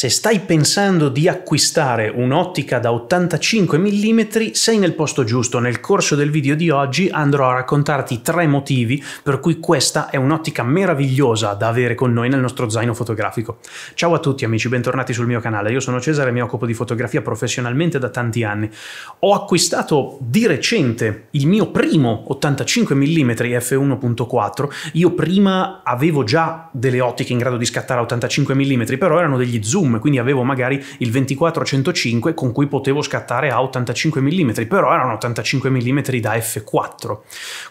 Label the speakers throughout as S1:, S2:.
S1: Se stai pensando di acquistare un'ottica da 85 mm, sei nel posto giusto. Nel corso del video di oggi andrò a raccontarti tre motivi per cui questa è un'ottica meravigliosa da avere con noi nel nostro zaino fotografico. Ciao a tutti amici, bentornati sul mio canale. Io sono Cesare e mi occupo di fotografia professionalmente da tanti anni. Ho acquistato di recente il mio primo 85 mm f1.4. Io prima avevo già delle ottiche in grado di scattare a 85 mm, però erano degli zoom zoom, quindi avevo magari il 24-105 con cui potevo scattare a 85 mm, però erano 85 mm da f4.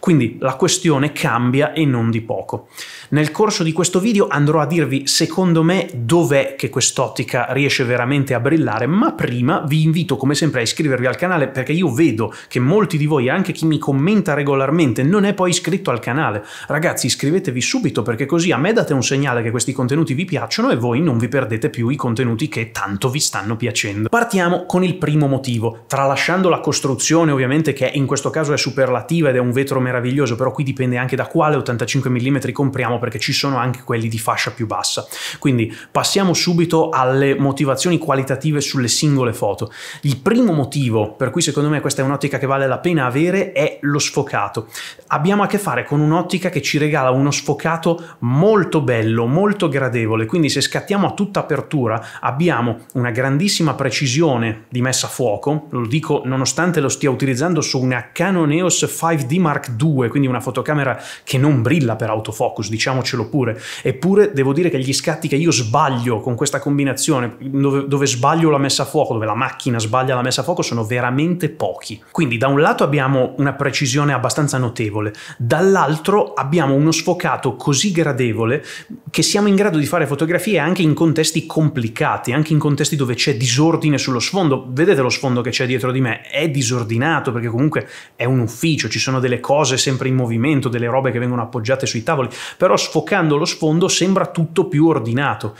S1: Quindi la questione cambia e non di poco. Nel corso di questo video andrò a dirvi secondo me dov'è che quest'ottica riesce veramente a brillare, ma prima vi invito come sempre a iscrivervi al canale perché io vedo che molti di voi, anche chi mi commenta regolarmente, non è poi iscritto al canale. Ragazzi iscrivetevi subito perché così a me date un segnale che questi contenuti vi piacciono e voi non vi perdete più i contenuti contenuti che tanto vi stanno piacendo. Partiamo con il primo motivo, tralasciando la costruzione ovviamente che in questo caso è superlativa ed è un vetro meraviglioso, però qui dipende anche da quale 85 mm compriamo perché ci sono anche quelli di fascia più bassa. Quindi passiamo subito alle motivazioni qualitative sulle singole foto. Il primo motivo per cui secondo me questa è un'ottica che vale la pena avere è lo sfocato. Abbiamo a che fare con un'ottica che ci regala uno sfocato molto bello, molto gradevole, quindi se scattiamo a tutta apertura cottura, abbiamo una grandissima precisione di messa a fuoco, lo dico nonostante lo stia utilizzando su una Canon EOS 5D Mark II, quindi una fotocamera che non brilla per autofocus, diciamocelo pure, eppure devo dire che gli scatti che io sbaglio con questa combinazione, dove, dove sbaglio la messa a fuoco, dove la macchina sbaglia la messa a fuoco, sono veramente pochi. Quindi da un lato abbiamo una precisione abbastanza notevole, dall'altro abbiamo uno sfocato così gradevole che siamo in grado di fare fotografie anche in contesti complessi complicati, anche in contesti dove c'è disordine sullo sfondo. Vedete lo sfondo che c'è dietro di me? È disordinato perché comunque è un ufficio, ci sono delle cose sempre in movimento, delle robe che vengono appoggiate sui tavoli, però sfocando lo sfondo sembra tutto più ordinato.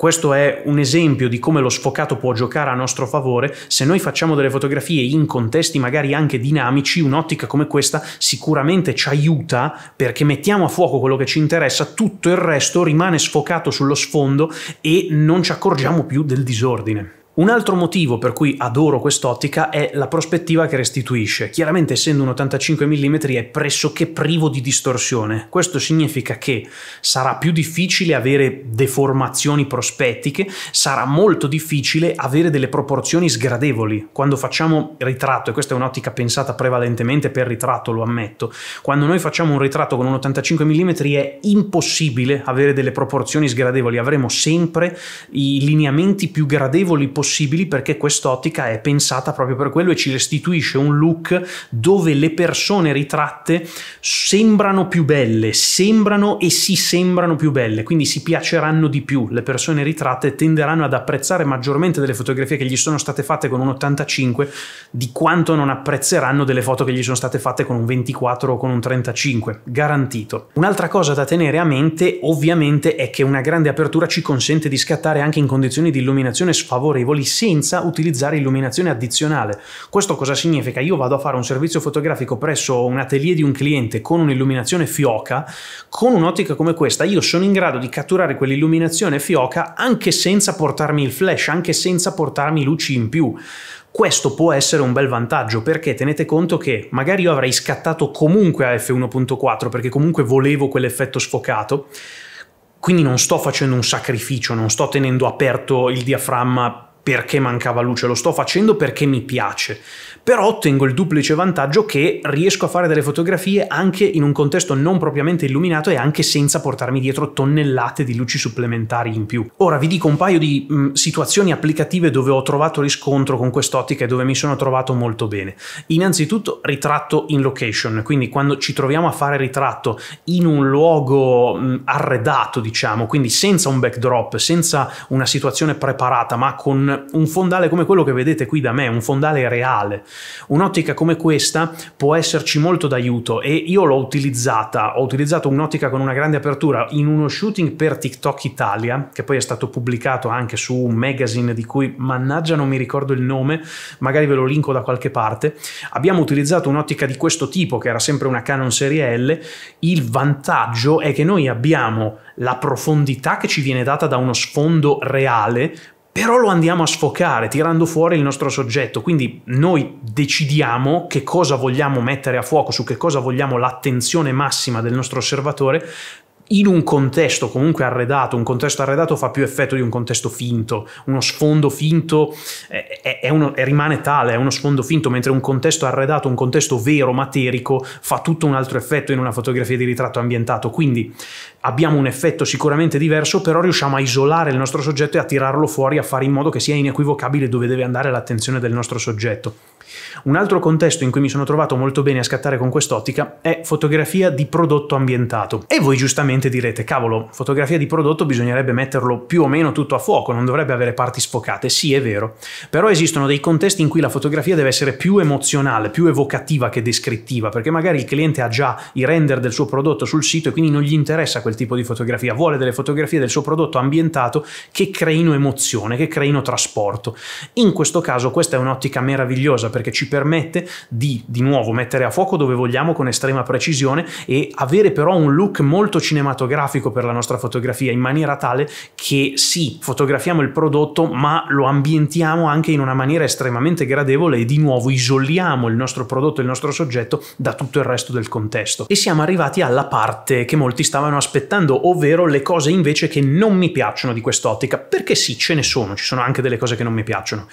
S1: Questo è un esempio di come lo sfocato può giocare a nostro favore. Se noi facciamo delle fotografie in contesti magari anche dinamici, un'ottica come questa sicuramente ci aiuta perché mettiamo a fuoco quello che ci interessa, tutto il resto rimane sfocato sullo sfondo e non ci accorgiamo più del disordine. Un altro motivo per cui adoro quest'ottica è la prospettiva che restituisce. Chiaramente essendo un 85 mm è pressoché privo di distorsione. Questo significa che sarà più difficile avere deformazioni prospettiche, sarà molto difficile avere delle proporzioni sgradevoli. Quando facciamo ritratto, e questa è un'ottica pensata prevalentemente per ritratto, lo ammetto, quando noi facciamo un ritratto con un 85 mm è impossibile avere delle proporzioni sgradevoli, avremo sempre i lineamenti più gradevoli possibili possibili perché quest'ottica è pensata proprio per quello e ci restituisce un look dove le persone ritratte sembrano più belle, sembrano e si sembrano più belle, quindi si piaceranno di più. Le persone ritratte tenderanno ad apprezzare maggiormente delle fotografie che gli sono state fatte con un 85 di quanto non apprezzeranno delle foto che gli sono state fatte con un 24 o con un 35, garantito. Un'altra cosa da tenere a mente ovviamente è che una grande apertura ci consente di scattare anche in condizioni di illuminazione sfavorevoli consapevoli senza utilizzare illuminazione addizionale. Questo cosa significa? Io vado a fare un servizio fotografico presso un atelier di un cliente con un'illuminazione fioca, con un'ottica come questa io sono in grado di catturare quell'illuminazione fioca anche senza portarmi il flash, anche senza portarmi luci in più. Questo può essere un bel vantaggio perché tenete conto che magari io avrei scattato comunque a f1.4 perché comunque volevo quell'effetto sfocato, quindi non sto facendo un sacrificio, non sto tenendo aperto il diaframma perché mancava luce, lo sto facendo perché mi piace, però ottengo il duplice vantaggio che riesco a fare delle fotografie anche in un contesto non propriamente illuminato e anche senza portarmi dietro tonnellate di luci supplementari in più. Ora vi dico un paio di mh, mm, situazioni applicative dove ho trovato riscontro con quest'ottica e dove mi sono trovato molto bene. Innanzitutto ritratto in location, quindi quando ci troviamo a fare ritratto in un luogo mh, mm, arredato, diciamo, quindi senza un backdrop, senza una situazione preparata, ma con un, fondale come quello che vedete qui da me, un fondale reale, un'ottica come questa può esserci molto d'aiuto e io l'ho utilizzata, ho utilizzato un'ottica con una grande apertura in uno shooting per TikTok Italia, che poi è stato pubblicato anche su un magazine di cui mannaggia non mi ricordo il nome, magari ve lo linko da qualche parte, abbiamo utilizzato un'ottica di questo tipo che era sempre una Canon serie L, il vantaggio è che noi abbiamo la profondità che ci viene data da uno sfondo reale però lo andiamo a sfocare tirando fuori il nostro soggetto, quindi noi decidiamo che cosa vogliamo mettere a fuoco, su che cosa vogliamo l'attenzione massima del nostro osservatore in un contesto comunque arredato, un contesto arredato fa più effetto di un contesto finto, uno sfondo finto è, eh, eh, è uno, è eh, rimane tale, è uno sfondo finto, mentre un contesto arredato, un contesto vero, materico, fa tutto un altro effetto in una fotografia di ritratto ambientato. Quindi abbiamo un effetto sicuramente diverso, però riusciamo a isolare il nostro soggetto e a tirarlo fuori, a fare in modo che sia inequivocabile dove deve andare l'attenzione del nostro soggetto. Un altro contesto in cui mi sono trovato molto bene a scattare con quest'ottica è fotografia di prodotto ambientato. E voi giustamente direte, cavolo, fotografia di prodotto bisognerebbe metterlo più o meno tutto a fuoco, non dovrebbe avere parti sfocate. Sì, è vero. Però esistono dei contesti in cui la fotografia deve essere più emozionale, più evocativa che descrittiva, perché magari il cliente ha già i render del suo prodotto sul sito e quindi non gli interessa quel tipo di fotografia, vuole delle fotografie del suo prodotto ambientato che creino emozione, che creino trasporto. In questo caso questa è un'ottica meravigliosa perché ci ci permette di di nuovo mettere a fuoco dove vogliamo con estrema precisione e avere però un look molto cinematografico per la nostra fotografia in maniera tale che sì, fotografiamo il prodotto ma lo ambientiamo anche in una maniera estremamente gradevole e di nuovo isoliamo il nostro prodotto, il nostro soggetto da tutto il resto del contesto. E siamo arrivati alla parte che molti stavano aspettando, ovvero le cose invece che non mi piacciono di quest'ottica, perché sì, ce ne sono, ci sono anche delle cose che non mi piacciono.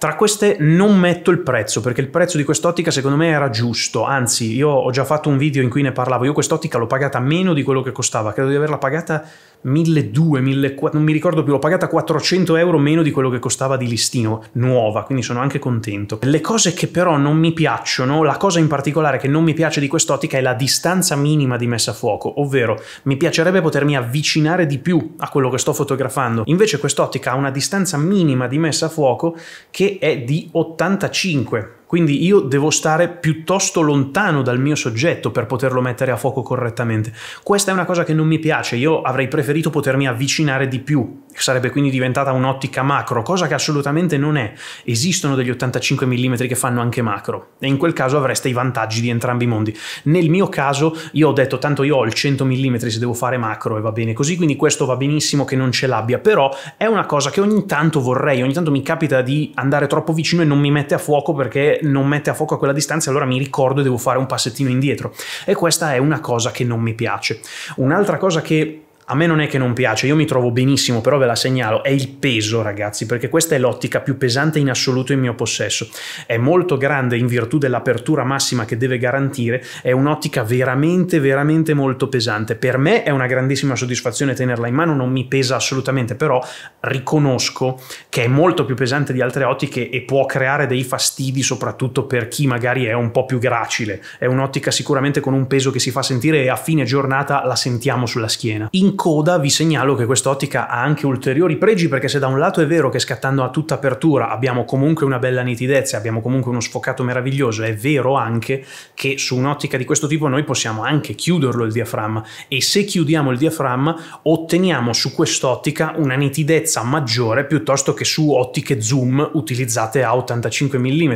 S1: Tra queste non metto il prezzo perché il prezzo di quest'ottica secondo me era giusto, anzi io ho già fatto un video in cui ne parlavo, io quest'ottica l'ho pagata meno di quello che costava, credo di averla pagata 1200, 1400, non mi ricordo più, l'ho pagata 400 euro meno di quello che costava di listino, nuova, quindi sono anche contento. Le cose che però non mi piacciono, la cosa in particolare che non mi piace di quest'ottica è la distanza minima di messa a fuoco, ovvero mi piacerebbe potermi avvicinare di più a quello che sto fotografando, invece quest'ottica ha una distanza minima di messa a fuoco che è di 85, quindi io devo stare piuttosto lontano dal mio soggetto per poterlo mettere a fuoco correttamente. Questa è una cosa che non mi piace, io avrei preferito potermi avvicinare di più sarebbe quindi diventata un'ottica macro, cosa che assolutamente non è. Esistono degli 85 mm che fanno anche macro e in quel caso avreste i vantaggi di entrambi i mondi. Nel mio caso io ho detto tanto io ho il 100 mm se devo fare macro e va bene così, quindi questo va benissimo che non ce l'abbia, però è una cosa che ogni tanto vorrei, ogni tanto mi capita di andare troppo vicino e non mi mette a fuoco perché non mette a fuoco a quella distanza, allora mi ricordo e devo fare un passettino indietro e questa è una cosa che non mi piace. Un'altra cosa che a me non è che non piace, io mi trovo benissimo, però ve la segnalo, è il peso ragazzi, perché questa è l'ottica più pesante in assoluto in mio possesso. È molto grande in virtù dell'apertura massima che deve garantire, è un'ottica veramente veramente molto pesante. Per me è una grandissima soddisfazione tenerla in mano, non mi pesa assolutamente, però riconosco che è molto più pesante di altre ottiche e può creare dei fastidi soprattutto per chi magari è un po' più gracile. È un'ottica sicuramente con un peso che si fa sentire e a fine giornata la sentiamo sulla schiena. In coda vi segnalo che quest'ottica ha anche ulteriori pregi perché se da un lato è vero che scattando a tutta apertura abbiamo comunque una bella nitidezza, abbiamo comunque uno sfocato meraviglioso, è vero anche che su un'ottica di questo tipo noi possiamo anche chiuderlo il diaframma e se chiudiamo il diaframma otteniamo su quest'ottica una nitidezza maggiore piuttosto che su ottiche zoom utilizzate a 85 mm.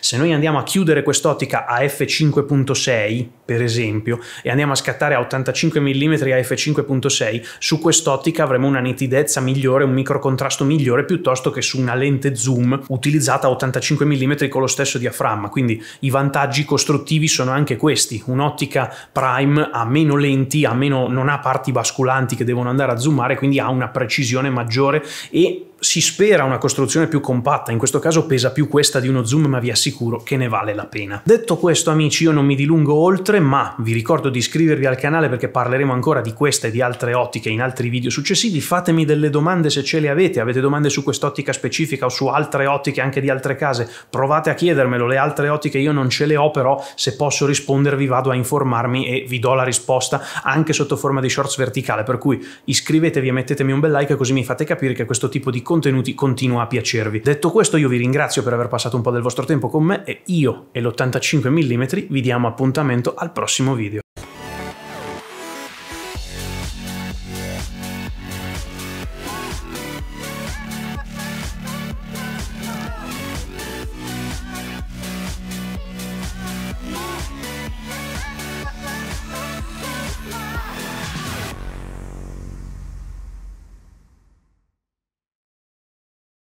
S1: Se noi andiamo a chiudere quest'ottica a f5.6 per esempio, e andiamo a scattare a 85 mm a f5.6, su quest'ottica avremo una nitidezza migliore, un microcontrasto migliore piuttosto che su una lente zoom utilizzata a 85 mm con lo stesso diaframma. Quindi i vantaggi costruttivi sono anche questi. Un'ottica prime ha meno lenti, ha meno, non ha parti basculanti che devono andare a zoomare, quindi ha una precisione maggiore e si spera una costruzione più compatta, in questo caso pesa più questa di uno zoom ma vi assicuro che ne vale la pena. Detto questo amici io non mi dilungo oltre ma vi ricordo di iscrivervi al canale perché parleremo ancora di questa e di altre ottiche in altri video successivi, fatemi delle domande se ce le avete, avete domande su quest'ottica specifica o su altre ottiche anche di altre case, provate a chiedermelo, le altre ottiche io non ce le ho però se posso rispondervi vado a informarmi e vi do la risposta anche sotto forma di shorts verticale, per cui iscrivetevi e mettetemi un bel like così mi fate capire che questo tipo di contenuto contenuti continua a piacervi. Detto questo io vi ringrazio per aver passato un po' del vostro tempo con me e io e l'85 mm vi diamo appuntamento al prossimo video.